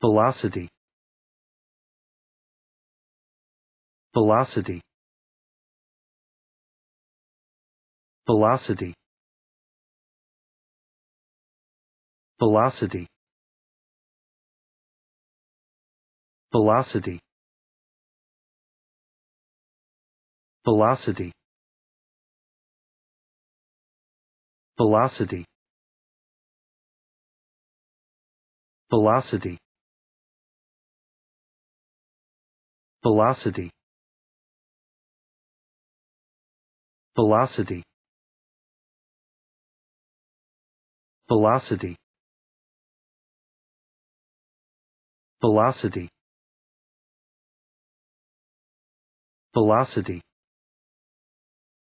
velocity velocity velocity velocity velocity velocity velocity velocity velocity velocity velocity velocity velocity